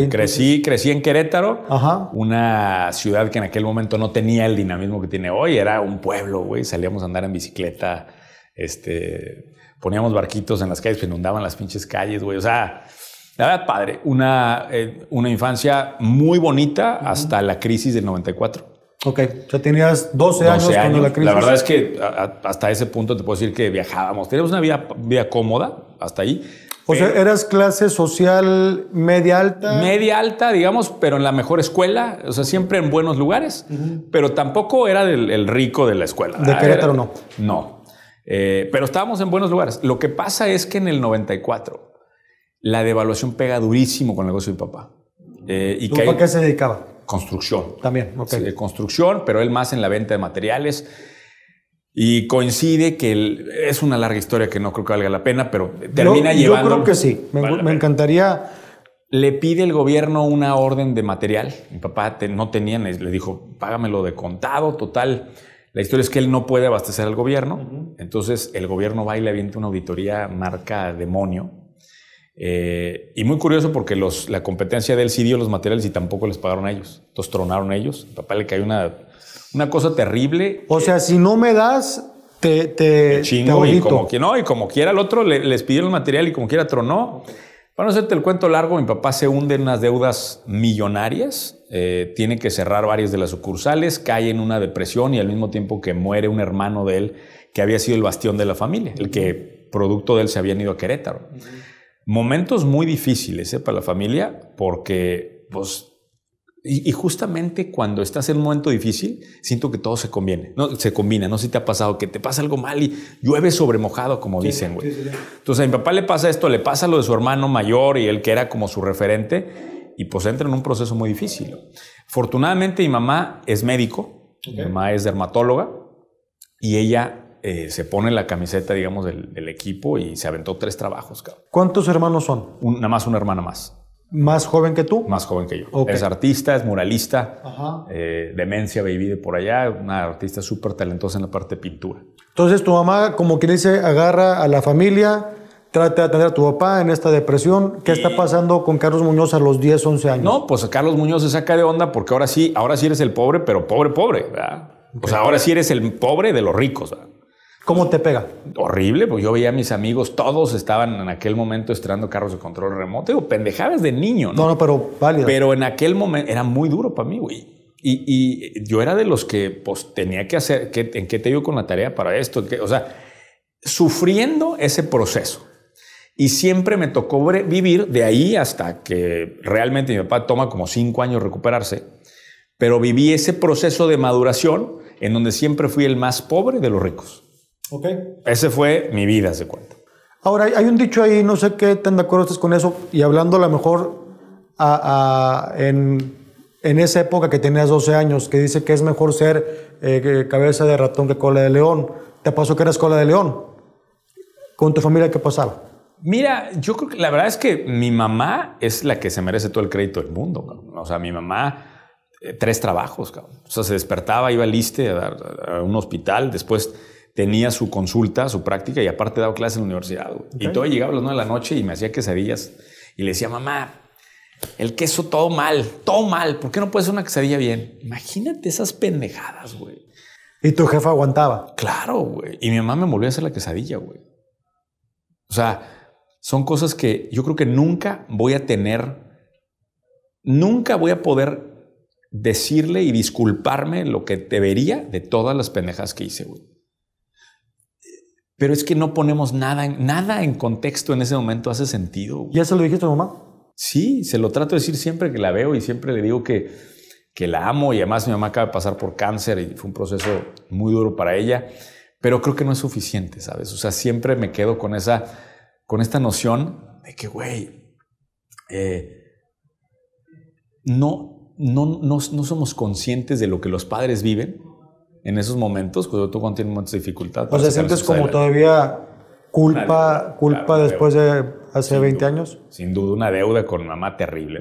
Crecí, crecí en Querétaro, una ciudad que en aquel momento no tenía el dinamismo que tiene hoy, era un pueblo, güey, salíamos a andar en bicicleta, este, poníamos barquitos en las calles, que pues, inundaban las pinches calles, güey, o sea, la verdad, padre, una, eh, una infancia muy bonita hasta la crisis del 94. Ok, o sea, tenías 12, años, cuando la crisis. La verdad es que hasta ese punto te puedo decir que viajábamos, teníamos una vida, vida cómoda hasta ahí, o sea, eras clase social media alta. Media alta, digamos, pero en la mejor escuela, o sea, siempre en buenos lugares, pero tampoco era del, el rico de la escuela. ¿De ah, Querétaro era, no? No, eh, pero estábamos en buenos lugares. Lo que pasa es que en el 94 la devaluación pega durísimo con el negocio de mi papá. Eh, y ¿Para qué se dedicaba? Construcción. También, ok. construcción, pero él más en la venta de materiales y coincide que es una larga historia que no creo que valga la pena, pero termina llevando. Yo creo que sí. Me, encantaría. Le pide el gobierno una orden de material. Mi papá no tenía, le dijo, págamelo de contado, total. La historia es que él no puede abastecer al gobierno. Entonces el gobierno va y le avienta una auditoría marca demonio eh, y muy curioso porque los, la competencia de él sí dio los materiales y tampoco les pagaron a ellos. Entonces tronaron a ellos. Mi papá le cayó una, una cosa terrible. O sea, si no me das, te, chingo. y, como, que, no, y como quiera el otro les pidió el material y como quiera tronó. Para no hacerte el cuento largo, mi papá se hunde en unas deudas millonarias, eh, tiene que cerrar varias de las sucursales, cae en una depresión y al mismo tiempo que muere un hermano de él que había sido el bastión de la familia, el que producto de él se habían ido a Querétaro. Momentos muy difíciles eh, para la familia porque, pues, y, justamente cuando estás en un momento difícil, siento que todo se conviene, ¿no? se combina. No sé si te ha pasado que te pasa algo mal y llueve sobre mojado, como dicen, güey. Entonces a mi papá le pasa esto, le pasa lo de su hermano mayor y él que era como su referente, y pues entra en un proceso muy difícil. Afortunadamente mi mamá es médico, mi mamá es dermatóloga, y ella eh, se pone la camiseta, digamos, del, equipo y se aventó tres trabajos. Cabrón. ¿Cuántos hermanos son? Una nada más una hermana más. ¿Más joven que tú? Más joven que yo. Es artista, es muralista. Eh, demencia baby por allá. Una artista súper talentosa en la parte de pintura. Entonces tu mamá, como quien dice, agarra a la familia, trata de atender a tu papá en esta depresión. ¿Qué está pasando con Carlos Muñoz a los 10, 11 años? No, pues Carlos Muñoz se saca de onda porque ahora sí, ahora sí eres el pobre, pero pobre, pobre. ¿verdad? O sea, ahora sí eres el pobre de los ricos. ¿verdad? ¿Cómo te pega? Horrible, pues yo veía a mis amigos, todos estaban en aquel momento estrenando carros de control remoto. Digo, pendejadas de niño, ¿no? No, pero válido. Pero en aquel momento era muy duro para mí, güey. Y, y, yo era de los que pues, tenía que hacer, que, ¿en qué te digo con la tarea para esto? Que, o sea, sufriendo ese proceso. Y siempre me tocó vivir de ahí hasta que realmente mi papá toma como cinco años recuperarse, pero viví ese proceso de maduración en donde siempre fui el más pobre de los ricos. Ok. Ese fue mi vida, se cuenta. Ahora, hay un dicho ahí, no sé qué tan de acuerdo estás con eso, y hablando a lo mejor en, en, esa época que tenías 12 años, que dice que es mejor ser eh, cabeza de ratón que cola de león. ¿Te pasó que eras cola de león? ¿Con tu familia qué pasaba? Mira, yo creo que la verdad es que mi mamá es la que se merece todo el crédito del mundo. O sea, mi mamá, eh, tres trabajos. Cabrón. O sea, se despertaba, iba liste a, a, un hospital, después tenía su consulta, su práctica y aparte daba clases en la universidad. Y todo llegaba a las 9 de la noche y me hacía quesadillas y le decía, mamá, el queso todo mal, todo mal. ¿Por qué no puedes una quesadilla bien? Imagínate esas pendejadas, güey. ¿Y tu jefa aguantaba? Claro, güey. Y mi mamá me volvió a hacer la quesadilla, güey. O sea, son cosas que yo creo que nunca voy a tener, nunca voy a poder decirle y disculparme lo que debería de todas las pendejadas que hice, güey. Pero es que no ponemos nada, nada en contexto en ese momento hace sentido. ¿Ya se lo dijiste a tu mamá? Sí, se lo trato de decir siempre que la veo y siempre le digo que, que la amo y además mi mamá acaba de pasar por cáncer y fue un proceso muy duro para ella, pero creo que no es suficiente, ¿sabes? O sea, siempre me quedo con esa, con esta noción de que, güey, eh, no, no, no somos conscientes de lo que los padres viven en esos momentos, cuando tú cuando tienes momentos dificultades... dificultad. O ¿sientes como todavía culpa, culpa después de hace 20 años? Sin duda, una deuda con mamá terrible.